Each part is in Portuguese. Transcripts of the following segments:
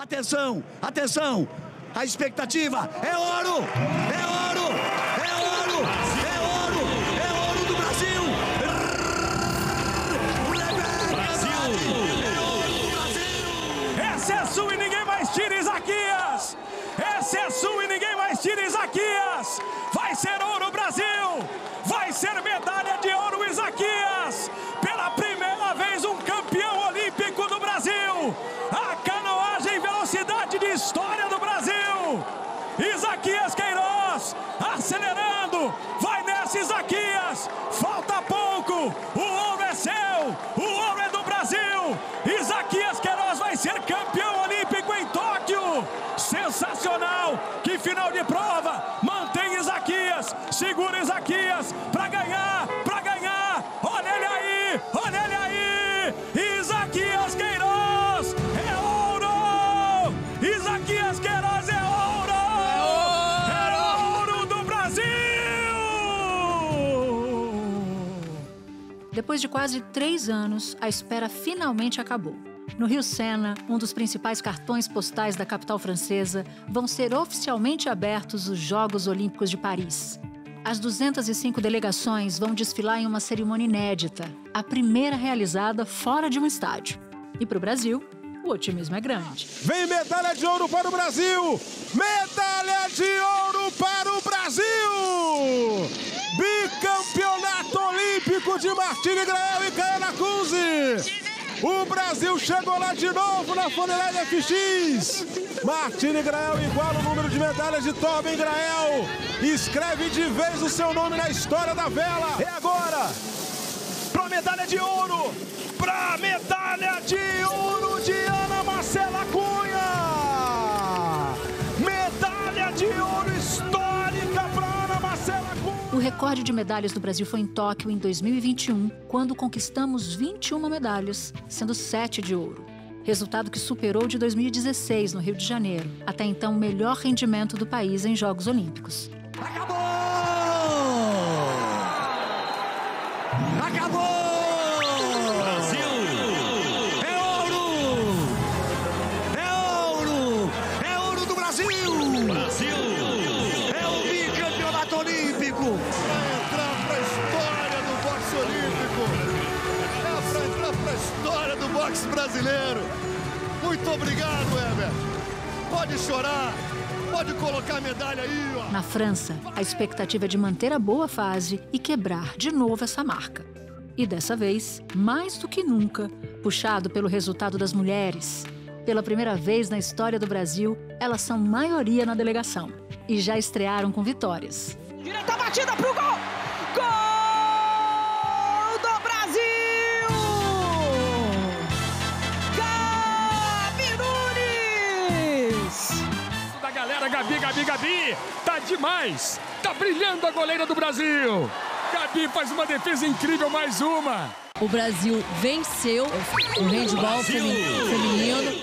Atenção, atenção. A expectativa é ouro! É final de prova. Mantém Isaquias, segura Isaquias para ganhar, para ganhar. Olha ele aí, olha ele aí. Isaquias Queiroz é ouro. Isaquias Queiroz é ouro. É ouro, é ouro do Brasil. Depois de quase três anos, a espera finalmente acabou. No Rio Sena, um dos principais cartões postais da capital francesa, vão ser oficialmente abertos os Jogos Olímpicos de Paris. As 205 delegações vão desfilar em uma cerimônia inédita, a primeira realizada fora de um estádio. E para o Brasil, o otimismo é grande. Vem medalha de ouro para o Brasil! Medalha de ouro para o Brasil! Bicampeonato Olímpico de Martini Grael e Caiana Cunzi! O Brasil chegou lá de novo na Funerária FX. Martini Grael iguala o número de medalhas de Torben Grael. Escreve de vez o seu nome na história da vela. É agora. Para medalha de ouro. Para medalha. recorde de medalhas do Brasil foi em Tóquio em 2021, quando conquistamos 21 medalhas, sendo 7 de ouro. Resultado que superou o de 2016 no Rio de Janeiro, até então o melhor rendimento do país em Jogos Olímpicos. Acabou! Acabou! Brasil! boxe brasileiro. Muito obrigado, Heber. Pode chorar. Pode colocar a medalha aí, ó. Na França, a expectativa é de manter a boa fase e quebrar de novo essa marca. E dessa vez, mais do que nunca, puxado pelo resultado das mulheres. Pela primeira vez na história do Brasil, elas são maioria na delegação e já estrearam com vitórias. Direita batida pro gol! Gabi, Gabi, tá demais! Tá brilhando a goleira do Brasil! Gabi faz uma defesa incrível, mais uma! O Brasil venceu o handball feminino.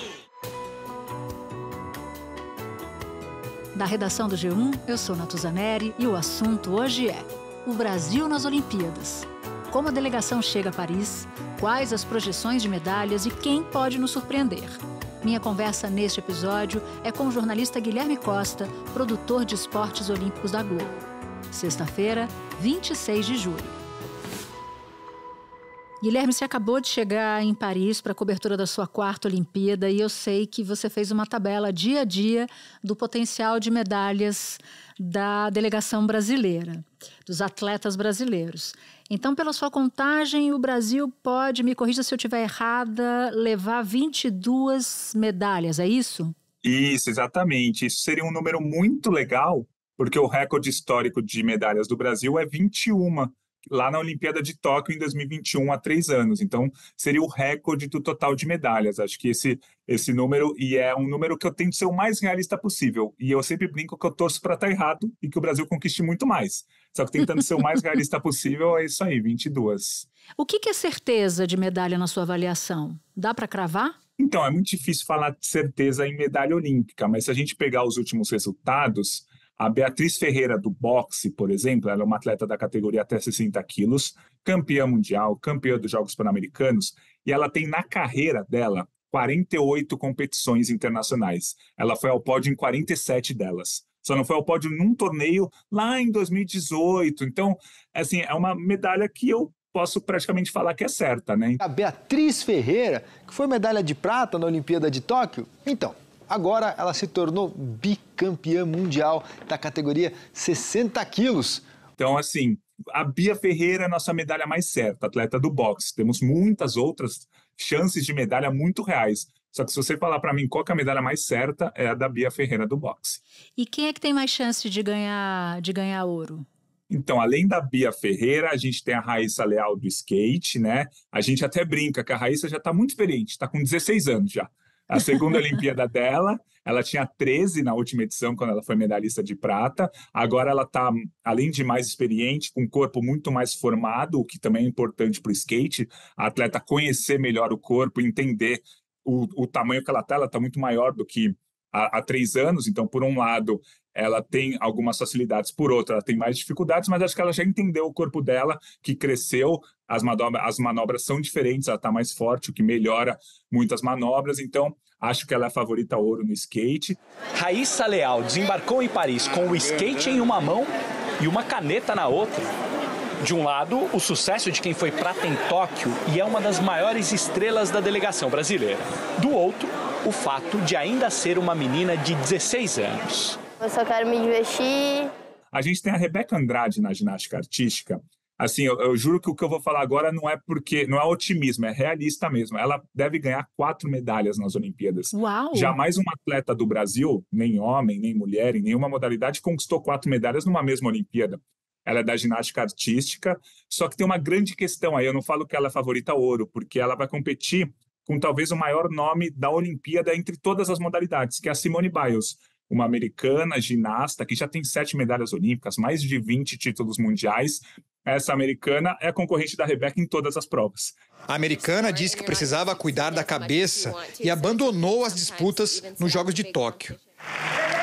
Da redação do G1, eu sou Natuzaneri e o assunto hoje é o Brasil nas Olimpíadas. Como a delegação chega a Paris, quais as projeções de medalhas e quem pode nos surpreender? Minha conversa neste episódio é com o jornalista Guilherme Costa, produtor de esportes olímpicos da Globo. Sexta-feira, 26 de julho. Guilherme, você acabou de chegar em Paris para a cobertura da sua quarta Olimpíada e eu sei que você fez uma tabela dia a dia do potencial de medalhas da delegação brasileira, dos atletas brasileiros. Então, pela sua contagem, o Brasil pode, me corrija se eu estiver errada, levar 22 medalhas, é isso? Isso, exatamente. Isso seria um número muito legal, porque o recorde histórico de medalhas do Brasil é 21 lá na Olimpíada de Tóquio em 2021, há três anos. Então, seria o recorde do total de medalhas. Acho que esse, esse número, e é um número que eu tento ser o mais realista possível. E eu sempre brinco que eu torço para estar tá errado e que o Brasil conquiste muito mais. Só que tentando ser o mais realista possível, é isso aí, 22. O que, que é certeza de medalha na sua avaliação? Dá para cravar? Então, é muito difícil falar de certeza em medalha olímpica, mas se a gente pegar os últimos resultados, a Beatriz Ferreira, do boxe, por exemplo, ela é uma atleta da categoria até 60 quilos, campeã mundial, campeã dos Jogos Pan-Americanos, e ela tem na carreira dela 48 competições internacionais. Ela foi ao pódio em 47 delas. Só não foi ao pódio num torneio lá em 2018. Então, assim, é uma medalha que eu posso praticamente falar que é certa, né? A Beatriz Ferreira, que foi medalha de prata na Olimpíada de Tóquio, então, Agora ela se tornou bicampeã mundial da categoria 60 quilos. Então, assim, a Bia Ferreira é nossa medalha mais certa, atleta do boxe. Temos muitas outras chances de medalha muito reais. Só que se você falar para mim qual é a medalha mais certa, é a da Bia Ferreira do boxe. E quem é que tem mais chance de ganhar, de ganhar ouro? Então, além da Bia Ferreira, a gente tem a Raíssa Leal do skate, né? A gente até brinca que a Raíssa já está muito experiente, está com 16 anos já. A segunda Olimpíada dela, ela tinha 13 na última edição, quando ela foi medalhista de prata. Agora ela está, além de mais experiente, com um corpo muito mais formado, o que também é importante para o skate. A atleta conhecer melhor o corpo, entender o, o tamanho que ela está. Ela está muito maior do que há, há três anos. Então, por um lado, ela tem algumas facilidades, por outro, ela tem mais dificuldades, mas acho que ela já entendeu o corpo dela, que cresceu, as, as manobras são diferentes, ela está mais forte, o que melhora muitas manobras, então acho que ela é a favorita ouro no skate. Raíssa Leal desembarcou em Paris com o skate em uma mão e uma caneta na outra. De um lado, o sucesso de quem foi prata em Tóquio e é uma das maiores estrelas da delegação brasileira. Do outro, o fato de ainda ser uma menina de 16 anos. Eu só quero me divertir. A gente tem a Rebeca Andrade na ginástica artística, assim, eu, eu, juro que o que eu vou falar agora não é porque não é otimismo, é realista mesmo. Ela deve ganhar quatro medalhas nas Olimpíadas. Uau! Jamais um atleta do Brasil, nem homem, nem mulher, em nenhuma modalidade, conquistou quatro medalhas numa mesma Olimpíada. Ela é da ginástica artística, só que tem uma grande questão aí. Eu não falo que ela é favorita ouro, porque ela vai competir com talvez o maior nome da Olimpíada entre todas as modalidades, que é a Simone Biles uma americana ginasta que já tem sete medalhas olímpicas, mais de 20 títulos mundiais essa americana é concorrente da Rebeca em todas as provas. A americana disse que precisava cuidar da cabeça e abandonou as disputas nos Jogos de Tóquio.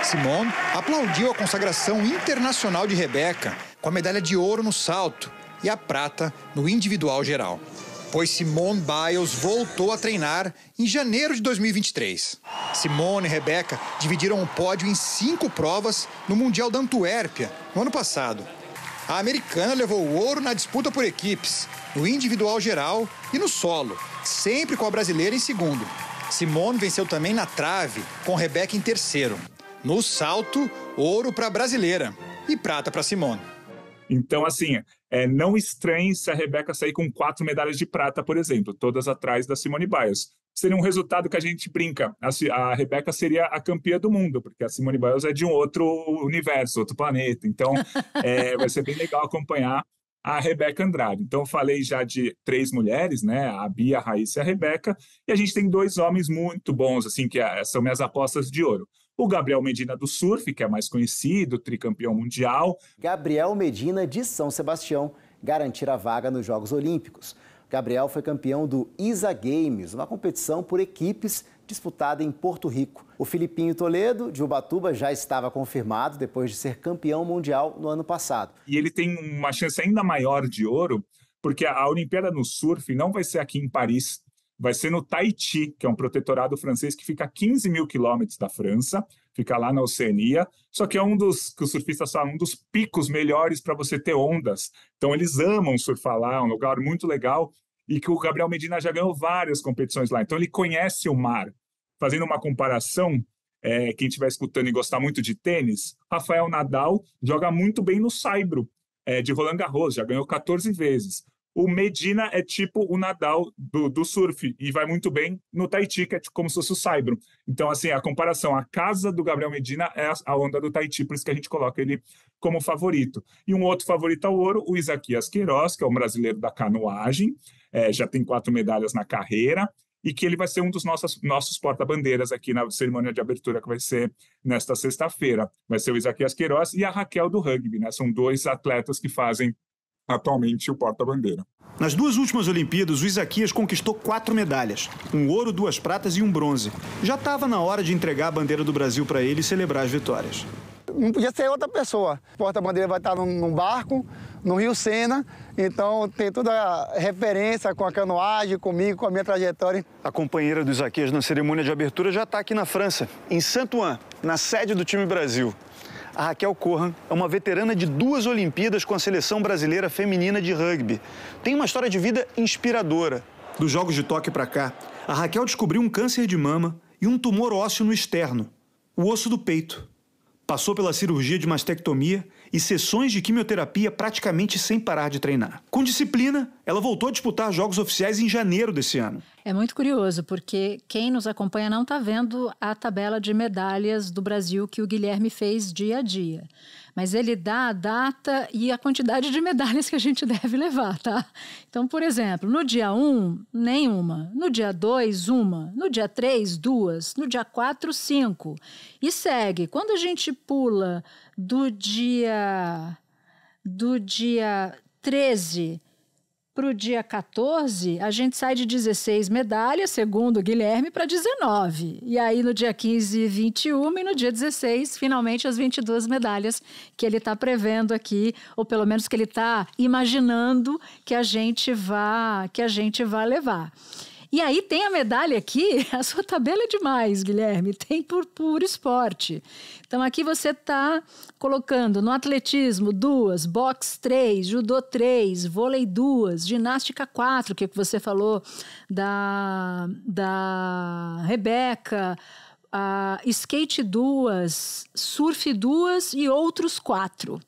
Simone aplaudiu a consagração internacional de Rebeca com a medalha de ouro no salto e a prata no individual geral. Pois Simone Biles voltou a treinar em janeiro de 2023. Simone e Rebeca dividiram o pódio em cinco provas no Mundial da Antuérpia no ano passado a americana levou o ouro na disputa por equipes, no individual geral e no solo, sempre com a brasileira em segundo. Simone venceu também na trave, com Rebeca em terceiro. No salto, ouro para a brasileira e prata para Simone. Então, assim, é, não estranhe se a Rebeca sair com quatro medalhas de prata, por exemplo, todas atrás da Simone Biles seria um resultado que a gente brinca. A, a Rebeca seria a campeã do mundo, porque a Simone Biles é de um outro universo, outro planeta. Então, é, vai ser bem legal acompanhar a Rebeca Andrade. Então, falei já de três mulheres, né? A Bia, a Raíssa e a Rebeca. E a gente tem dois homens muito bons, assim, que é, são minhas apostas de ouro. O Gabriel Medina do surf, que é mais conhecido, tricampeão mundial. Gabriel Medina de São Sebastião garantir a vaga nos Jogos Olímpicos. Gabriel foi campeão do ISA Games, uma competição por equipes disputada em Porto Rico. O Filipinho Toledo, de Ubatuba, já estava confirmado depois de ser campeão mundial no ano passado. E ele tem uma chance ainda maior de ouro, porque a Olimpíada no Surf não vai ser aqui em Paris, vai ser no Tahiti, que é um protetorado francês que fica a 15 mil quilômetros da França, fica lá na Oceania. Só que é um dos, que os surfistas falam, um dos picos melhores para você ter ondas. Então eles amam surfar lá, é um lugar muito legal. E que o Gabriel Medina já ganhou várias competições lá. Então ele conhece o mar. Fazendo uma comparação, é, quem estiver escutando e gostar muito de tênis, Rafael Nadal joga muito bem no Saibro, é, de Roland Garros, já ganhou 14 vezes. O Medina é tipo o Nadal do, do surf e vai muito bem no Tahiti, que é tipo como se fosse o Saibro. Então, assim, a comparação, a casa do Gabriel Medina é a onda do Tahiti, por isso que a gente coloca ele como favorito. E um outro favorito ao ouro, o Isaquias Queiroz, que é um brasileiro da canoagem, é, já tem quatro medalhas na carreira, e que ele vai ser um dos nossos, nossos porta-bandeiras aqui na cerimônia de abertura, que vai ser nesta sexta-feira. Vai ser o Isaquias Queiroz e a Raquel do rugby, né? São dois atletas que fazem atualmente o porta-bandeira. Nas duas últimas Olimpíadas, o Isaquias conquistou quatro medalhas: um ouro, duas pratas e um bronze. Já estava na hora de entregar a bandeira do Brasil para ele e celebrar as vitórias. Não podia ser outra pessoa. O porta-bandeira vai estar num barco, no Rio Sena, então tem toda a referência com a canoagem, comigo, com a minha trajetória. A companheira do Isaquias na cerimônia de abertura já está aqui na França, em Saint-Ouen, na sede do time Brasil. A Raquel Corran é uma veterana de duas Olimpíadas com a seleção brasileira feminina de rugby. Tem uma história de vida inspiradora. Dos Jogos de Toque para cá, a Raquel descobriu um câncer de mama e um tumor ósseo no externo, o osso do peito. Passou pela cirurgia de mastectomia e sessões de quimioterapia praticamente sem parar de treinar. Com disciplina, ela voltou a disputar jogos oficiais em janeiro desse ano. É muito curioso, porque quem nos acompanha não está vendo a tabela de medalhas do Brasil que o Guilherme fez dia a dia. Mas ele dá a data e a quantidade de medalhas que a gente deve levar, tá? Então, por exemplo, no dia 1, nenhuma. No dia 2, uma. No dia 3, duas. No dia 4, cinco. E segue. Quando a gente pula do dia. do dia 13 para o dia 14, a gente sai de 16 medalhas, segundo o Guilherme, para 19. E aí no dia 15, 21 e no dia 16, finalmente as 22 medalhas que ele está prevendo aqui, ou pelo menos que ele está imaginando que a gente vá, que a gente vá levar. E aí tem a medalha aqui, a sua tabela é demais, Guilherme, tem por, puro esporte. Então aqui você está colocando no atletismo duas, boxe três, judô três, vôlei duas, ginástica quatro, que, é que você falou da, da Rebeca, a skate duas, surf duas e outros quatro.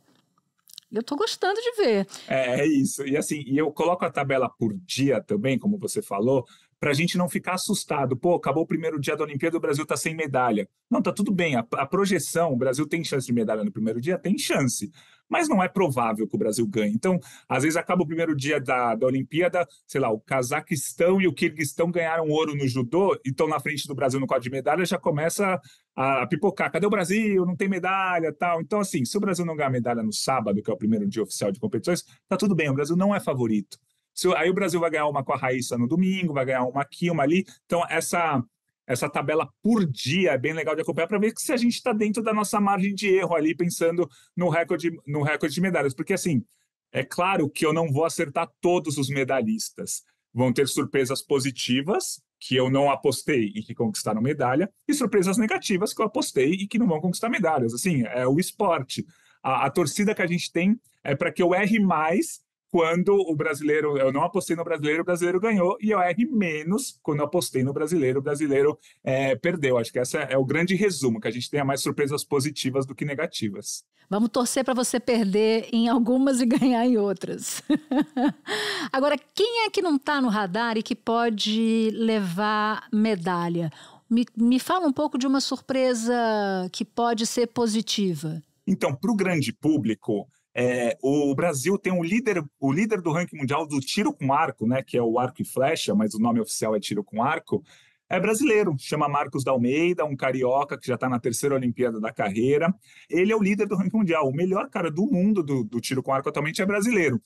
Eu estou gostando de ver. É, é, isso. E assim, e eu coloco a tabela por dia também, como você falou, para a gente não ficar assustado. Pô, acabou o primeiro dia da Olimpíada, o Brasil está sem medalha. Não, tá tudo bem. A, a, projeção, o Brasil tem chance de medalha no primeiro dia? Tem chance. Mas não é provável que o Brasil ganhe. Então, às vezes acaba o primeiro dia da, da Olimpíada, sei lá, o Cazaquistão e o Kirguistão ganharam ouro no judô e estão na frente do Brasil no quadro de medalha, já começa a, a pipocar. Cadê o Brasil? Não tem medalha tal. Então, assim, se o Brasil não ganhar medalha no sábado, que é o primeiro dia oficial de competições, tá tudo bem. O Brasil não é favorito aí o Brasil vai ganhar uma com a Raíssa no domingo, vai ganhar uma aqui, uma ali. Então, essa essa tabela por dia é bem legal de acompanhar para ver se a gente está dentro da nossa margem de erro ali, pensando no recorde, no recorde de medalhas. Porque, assim, é claro que eu não vou acertar todos os medalhistas. Vão ter surpresas positivas, que eu não apostei e que conquistaram medalha, e surpresas negativas que eu apostei e que não vão conquistar medalhas. Assim, é o esporte. A, a torcida que a gente tem é para que eu erre mais quando o brasileiro, eu não apostei no brasileiro, o brasileiro ganhou, e eu errei menos quando eu apostei no brasileiro, o brasileiro é, perdeu. Acho que esse é, é o grande resumo, que a gente tenha mais surpresas positivas do que negativas. Vamos torcer para você perder em algumas e ganhar em outras. Agora, quem é que não está no radar e que pode levar medalha? Me, me fala um pouco de uma surpresa que pode ser positiva. Então, para o grande público, é, o Brasil tem um líder, o líder do ranking mundial do tiro com arco, né, que é o arco e flecha, mas o nome oficial é tiro com arco, é brasileiro, chama Marcos da Almeida, um carioca que já está na terceira Olimpíada da carreira. Ele é o líder do ranking mundial, o melhor cara do mundo do, do tiro com arco atualmente é brasileiro.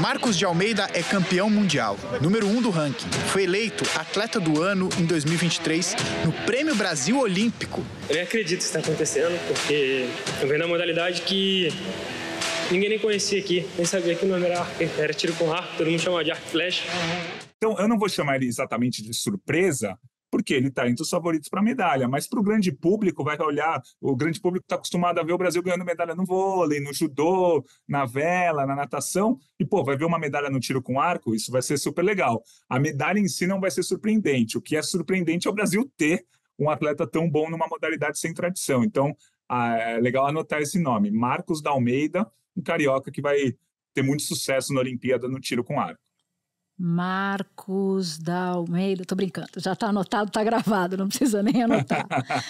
Marcos de Almeida é campeão mundial, número um do ranking. Foi eleito atleta do ano em 2023 no Prêmio Brasil Olímpico. Eu nem acredito que está acontecendo, porque eu venho na modalidade que Ninguém nem conhecia aqui, nem sabia que o nome era arco, era tiro com arco, todo mundo chamava de arco flash. Então, eu não vou chamar ele exatamente de surpresa, porque ele está entre os favoritos para medalha, mas para o grande público vai olhar, o grande público está acostumado a ver o Brasil ganhando medalha no vôlei, no judô, na vela, na natação, e pô, vai ver uma medalha no tiro com arco, isso vai ser super legal. A medalha em si não vai ser surpreendente, o que é surpreendente é o Brasil ter um atleta tão bom numa modalidade sem tradição. Então, ah, é legal anotar esse nome, Marcos da Almeida, um carioca que vai ter muito sucesso na Olimpíada no tiro com arco. Marcos Dalmeida, tô brincando, já está anotado, está gravado, não precisa nem anotar.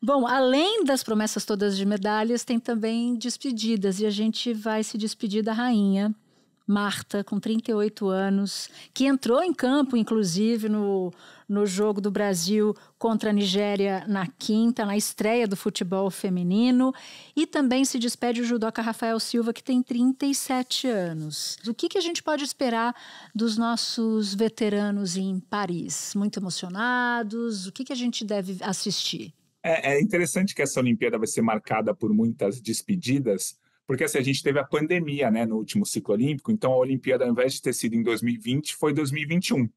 Bom, além das promessas todas de medalhas, tem também despedidas, e a gente vai se despedir da rainha Marta, com 38 anos, que entrou em campo, inclusive, no, no jogo do Brasil contra a Nigéria na quinta, na estreia do futebol feminino. E também se despede o judoca Rafael Silva, que tem 37 anos. O que, que a gente pode esperar dos nossos veteranos em Paris? Muito emocionados? O que, que a gente deve assistir? É, é interessante que essa Olimpíada vai ser marcada por muitas despedidas, porque assim, a gente teve a pandemia né, no último ciclo olímpico, então a Olimpíada, ao invés de ter sido em 2020, foi 2021.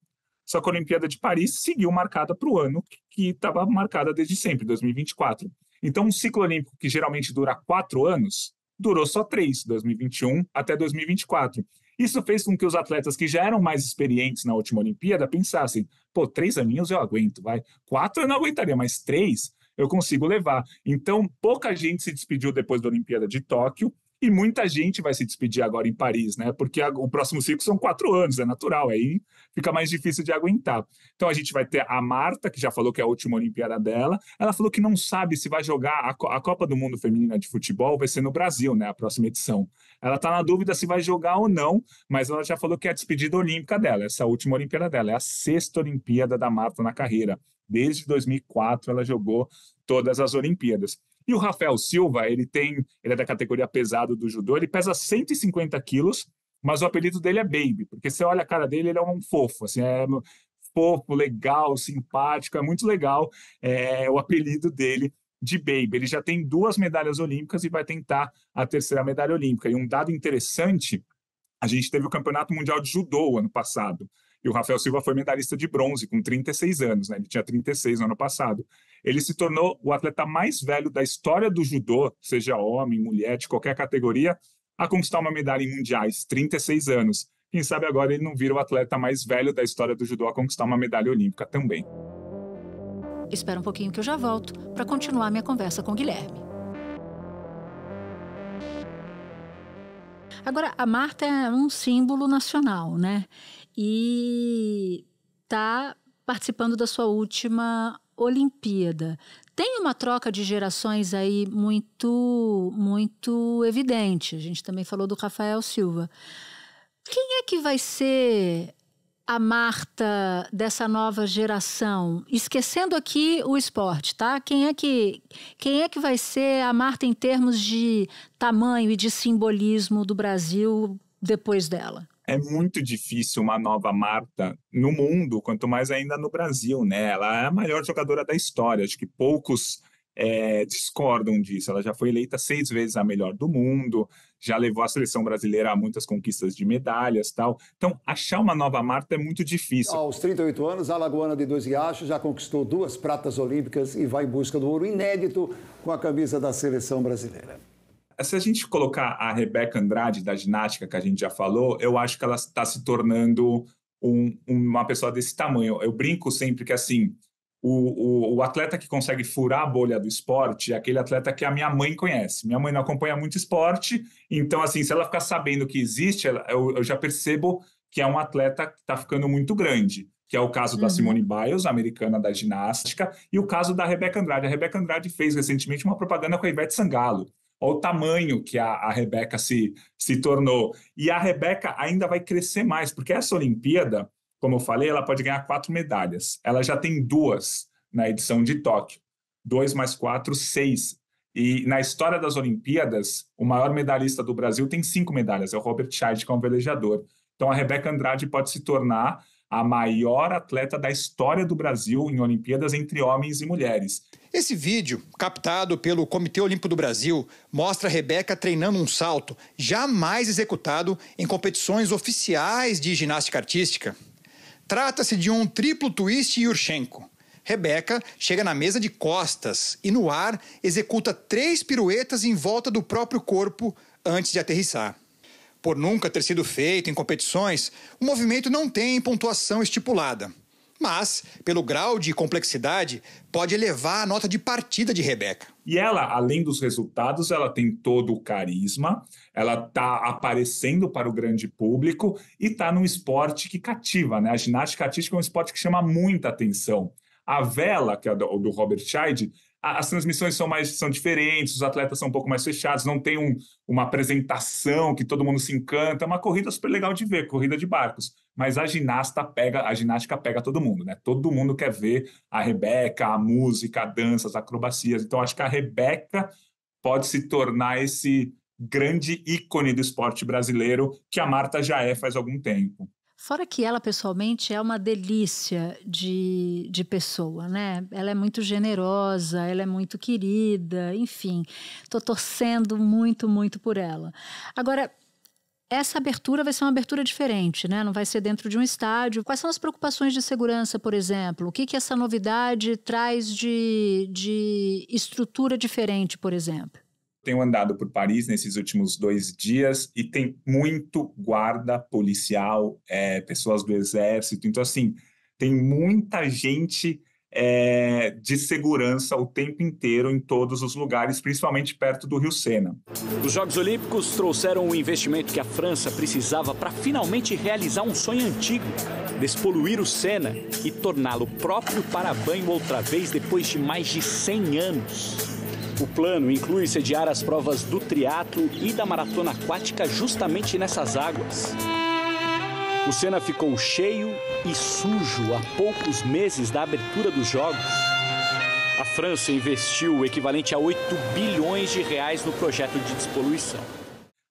Só que a Olimpíada de Paris seguiu marcada para o ano que estava marcada desde sempre, 2024. Então, um ciclo olímpico que geralmente dura quatro anos, durou só três, 2021 até 2024. Isso fez com que os atletas que já eram mais experientes na última Olimpíada pensassem: pô, três aninhos eu aguento, vai. Quatro eu não aguentaria, mas três? eu consigo levar. Então, pouca gente se despediu depois da Olimpíada de Tóquio. E muita gente vai se despedir agora em Paris, né? Porque o próximo ciclo são quatro anos, é natural, aí fica mais difícil de aguentar. Então a gente vai ter a Marta, que já falou que é a última Olimpíada dela. Ela falou que não sabe se vai jogar a, Copa do Mundo Feminina de Futebol, vai ser no Brasil, né? A próxima edição. Ela tá na dúvida se vai jogar ou não, mas ela já falou que é a despedida olímpica dela, essa última Olimpíada dela. É a sexta Olimpíada da Marta na carreira. Desde 2004 ela jogou todas as Olimpíadas. E o Rafael Silva, ele tem, ele é da categoria pesado do judô, ele pesa 150 quilos, mas o apelido dele é Baby, porque você olha a cara dele, ele é um fofo, assim, é fofo, legal, simpático, é muito legal é, o apelido dele de Baby. Ele já tem duas medalhas olímpicas e vai tentar a terceira medalha olímpica. E um dado interessante, a gente teve o Campeonato Mundial de Judô ano passado, e o Rafael Silva foi medalhista de bronze com 36 anos, né? Ele tinha 36 no ano passado. Ele se tornou o atleta mais velho da história do judô, seja homem, mulher, de qualquer categoria, a conquistar uma medalha em mundiais, 36 anos. Quem sabe agora ele não vira o atleta mais velho da história do judô a conquistar uma medalha olímpica também. Espera um pouquinho que eu já volto para continuar minha conversa com o Guilherme. Agora, a Marta é um símbolo nacional, né? E está participando da sua última Olimpíada. Tem uma troca de gerações aí muito, muito evidente. A gente também falou do Rafael Silva. Quem é que vai ser a Marta dessa nova geração, esquecendo aqui o esporte, tá? Quem é que quem é que vai ser a Marta em termos de tamanho e de simbolismo do Brasil depois dela? É muito difícil uma nova Marta no mundo, quanto mais ainda no Brasil, né? Ela é a maior jogadora da história, acho que poucos é, discordam disso. Ela já foi eleita seis vezes a melhor do mundo, já levou a seleção brasileira a muitas conquistas de medalhas tal. Então, achar uma nova Marta é muito difícil. Aos 38 anos, a Lagoana de Dois Riachos já conquistou duas pratas olímpicas e vai em busca do ouro inédito com a camisa da seleção brasileira se a gente colocar a Rebeca Andrade da ginástica que a gente já falou, eu acho que ela está se tornando um, uma pessoa desse tamanho. Eu brinco sempre que assim o, o, o, atleta que consegue furar a bolha do esporte é aquele atleta que a minha mãe conhece. Minha mãe não acompanha muito esporte, então, assim, se ela ficar sabendo que existe, ela, eu, eu, já percebo que é um atleta que está ficando muito grande, que é o caso uhum. da Simone Biles, americana da ginástica, e o caso da Rebeca Andrade. A Rebeca Andrade fez recentemente uma propaganda com a Ivete Sangalo. Olha o tamanho que a, a Rebeca se, se tornou. E a Rebeca ainda vai crescer mais, porque essa Olimpíada como eu falei, ela pode ganhar quatro medalhas. Ela já tem duas na edição de Tóquio. Dois mais quatro, seis. E na história das Olimpíadas, o maior medalhista do Brasil tem cinco medalhas, é o Robert Scheidt, que é um velejador. Então a Rebeca Andrade pode se tornar a maior atleta da história do Brasil em Olimpíadas entre homens e mulheres. Esse vídeo, captado pelo Comitê Olímpico do Brasil, mostra a Rebeca treinando um salto jamais executado em competições oficiais de ginástica artística. Trata-se de um triplo twist Yurchenko. Rebeca chega na mesa de costas e, no ar, executa três piruetas em volta do próprio corpo antes de aterrissar. Por nunca ter sido feito em competições, o movimento não tem pontuação estipulada. Mas, pelo grau de complexidade, pode elevar a nota de partida de Rebeca. E ela, além dos resultados, ela tem todo o carisma, ela está aparecendo para o grande público e está num esporte que cativa, né? A ginástica artística é um esporte que chama muita atenção. A vela, que é do, do Robert Scheid, as transmissões são mais são diferentes, os atletas são um pouco mais fechados, não tem um, uma apresentação que todo mundo se encanta, é uma corrida super legal de ver, corrida de barcos mas a ginasta pega, a ginástica pega todo mundo, né? Todo mundo quer ver a Rebeca, a música, a dança, as acrobacias. Então acho que a Rebeca pode se tornar esse grande ícone do esporte brasileiro que a Marta já é faz algum tempo. Fora que ela pessoalmente é uma delícia de, de pessoa, né? Ela é muito generosa, ela é muito querida, enfim. Tô torcendo muito, muito por ela. Agora, essa abertura vai ser uma abertura diferente, né? Não vai ser dentro de um estádio. Quais são as preocupações de segurança, por exemplo? O que, que essa novidade traz de, de estrutura diferente, por exemplo? Tenho andado por Paris nesses últimos dois dias e tem muito guarda policial, é, pessoas do exército. Então, assim, tem muita gente é, de segurança o tempo inteiro em todos os lugares, principalmente perto do Rio Sena. Os Jogos Olímpicos trouxeram o investimento que a França precisava para finalmente realizar um sonho antigo: despoluir o Sena e torná-lo próprio para banho outra vez depois de mais de 100 anos. O plano inclui sediar as provas do triatlo e da maratona aquática justamente nessas águas. O Senna ficou cheio e sujo a poucos meses da abertura dos Jogos. A França investiu o equivalente a 8 bilhões de reais no projeto de despoluição.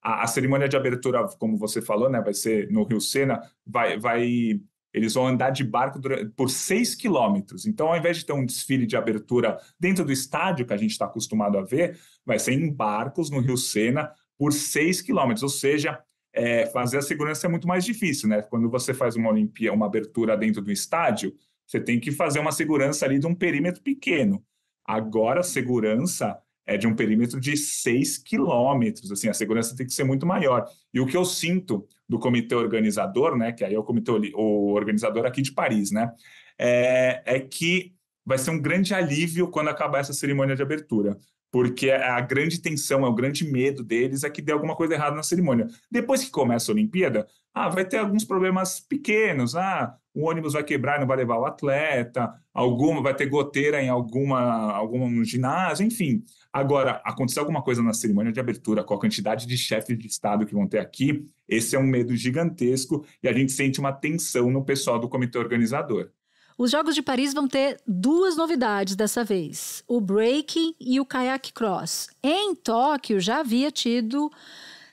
A, a cerimônia de abertura, como você falou, né, vai ser no Rio Sena, vai, vai eles vão andar de barco por 6 quilômetros. Então, ao invés de ter um desfile de abertura dentro do estádio, que a gente está acostumado a ver, vai ser em barcos no Rio Sena por 6 quilômetros. Ou seja, é, fazer a segurança é muito mais difícil, né? Quando você faz uma Olimpíada, uma abertura dentro do estádio, você tem que fazer uma segurança ali de um perímetro pequeno. Agora, a segurança é de um perímetro de 6 quilômetros, assim, a segurança tem que ser muito maior. E o que eu sinto do comitê organizador, né, que aí é o comitê o organizador aqui de Paris, né, é, é que vai ser um grande alívio quando acabar essa cerimônia de abertura porque a grande tensão, é o grande medo deles é que dê alguma coisa errada na cerimônia. Depois que começa a Olimpíada, ah, vai ter alguns problemas pequenos, ah, o ônibus vai quebrar, não vai levar o atleta, alguma vai ter goteira em alguma algum ginásio, enfim. Agora, acontecer alguma coisa na cerimônia de abertura, com a quantidade de chefes de estado que vão ter aqui, esse é um medo gigantesco e a gente sente uma tensão no pessoal do comitê organizador. Os Jogos de Paris vão ter duas novidades dessa vez: o breaking e o kayak cross. Em Tóquio já havia tido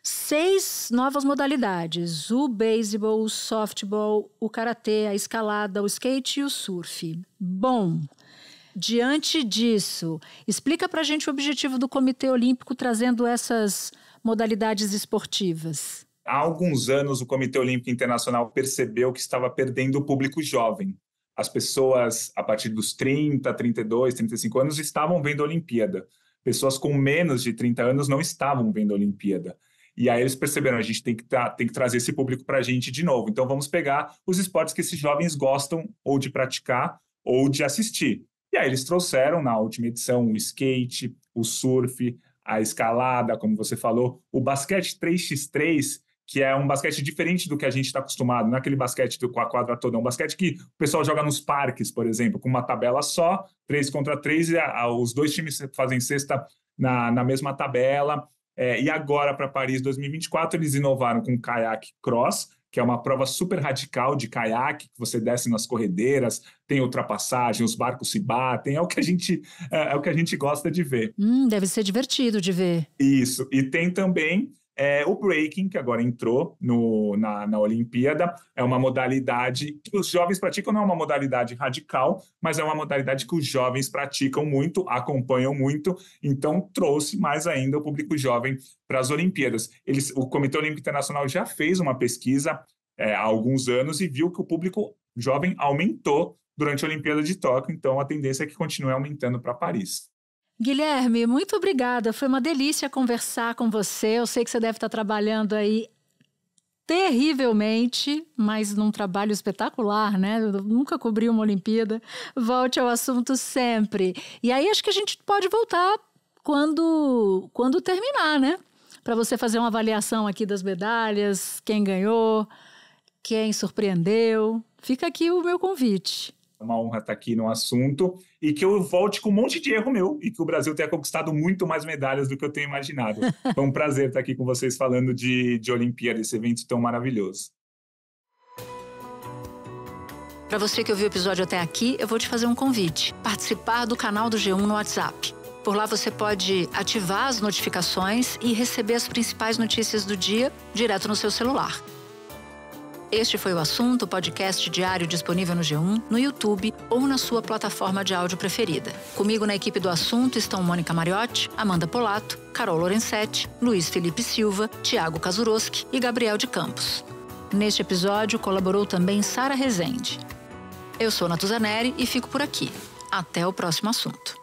seis novas modalidades: o beisebol, o softball, o karatê, a escalada, o skate e o surf. Bom, diante disso, explica para a gente o objetivo do Comitê Olímpico trazendo essas modalidades esportivas. Há alguns anos, o Comitê Olímpico Internacional percebeu que estava perdendo o público jovem as pessoas a partir dos 30, 32, 35 anos estavam vendo a Olimpíada. Pessoas com menos de 30 anos não estavam vendo a Olimpíada. E aí eles perceberam, a gente tem que, tra tem que trazer esse público para a gente de novo. Então vamos pegar os esportes que esses jovens gostam ou de praticar ou de assistir. E aí eles trouxeram na última edição o skate, o surf, a escalada, como você falou, o basquete 3x3, que é um basquete diferente do que a gente está acostumado, não é aquele basquete com a quadra toda, é um basquete que o pessoal joga nos parques, por exemplo, com uma tabela só, três contra três, e a, a, os dois times fazem cesta na, na mesma tabela. É, e agora, para Paris 2024, eles inovaram com caiaque cross, que é uma prova super radical de caiaque, que você desce nas corredeiras, tem ultrapassagem, os barcos se batem, é o que a gente, é, é o que a gente gosta de ver. Hum, deve ser divertido de ver. Isso, e tem também é, o breaking, que agora entrou no, na, na Olimpíada, é uma modalidade que os jovens praticam, não é uma modalidade radical, mas é uma modalidade que os jovens praticam muito, acompanham muito, então trouxe mais ainda o público jovem para as Olimpíadas. Eles, o Comitê Olímpico Internacional já fez uma pesquisa é, há alguns anos e viu que o público jovem aumentou durante a Olimpíada de Tóquio, então a tendência é que continue aumentando para Paris. Guilherme, muito obrigada. Foi uma delícia conversar com você. Eu sei que você deve estar trabalhando aí terrivelmente, mas num trabalho espetacular, né? Eu nunca cobri uma Olimpíada. Volte ao assunto sempre. E aí acho que a gente pode voltar quando quando terminar, né? Para você fazer uma avaliação aqui das medalhas, quem ganhou, quem surpreendeu. Fica aqui o meu convite. É uma honra estar aqui no assunto e que eu volte com um monte de erro meu e que o Brasil tenha conquistado muito mais medalhas do que eu tenho imaginado. Foi um prazer estar aqui com vocês falando de, de Olimpíada, esse evento tão maravilhoso. Para você que ouviu o episódio até aqui, eu vou te fazer um convite: participar do canal do G1 no WhatsApp. Por lá você pode ativar as notificações e receber as principais notícias do dia direto no seu celular. Este foi o assunto, podcast diário disponível no G1, no YouTube ou na sua plataforma de áudio preferida. Comigo na equipe do assunto estão Mônica Mariotti, Amanda Polato, Carol Lorenzetti, Luiz Felipe Silva, Tiago Kazuroski e Gabriel de Campos. Neste episódio colaborou também Sara Rezende. Eu sou Natuzaneri e fico por aqui. Até o próximo assunto.